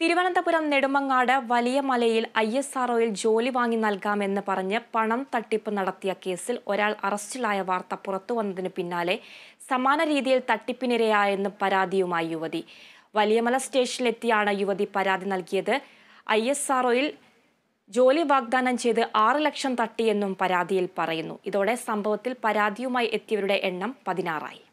തിരുവനന്തപുരം നെടുമങ്ങാട് വലിയ മലയിൽ I S ഒയിൽ ജോലി വാങ്ങി നൽകാമെന്ന് പറഞ്ഞ് പണം തട്ടിപ്പ് നടത്തിയ കേസിൽ ഒരാൾ അറസ്റ്റിലായ വാർത്ത പുറത്തു വന്നതിന് പിന്നാലെ സമാന രീതിയിൽ തട്ടിപ്പിനിരയായെന്ന് പരാതിയുമായി യുവതി വലിയമല സ്റ്റേഷനിലെത്തിയാണ് യുവതി പരാതി നൽകിയത് ഐ എസ് ഒയിൽ ജോലി വാഗ്ദാനം ചെയ്ത് ആറ് ലക്ഷം തട്ടിയെന്നും പരാതിയിൽ പറയുന്നു ഇതോടെ സംഭവത്തിൽ പരാതിയുമായി എത്തിയവരുടെ എണ്ണം പതിനാറായി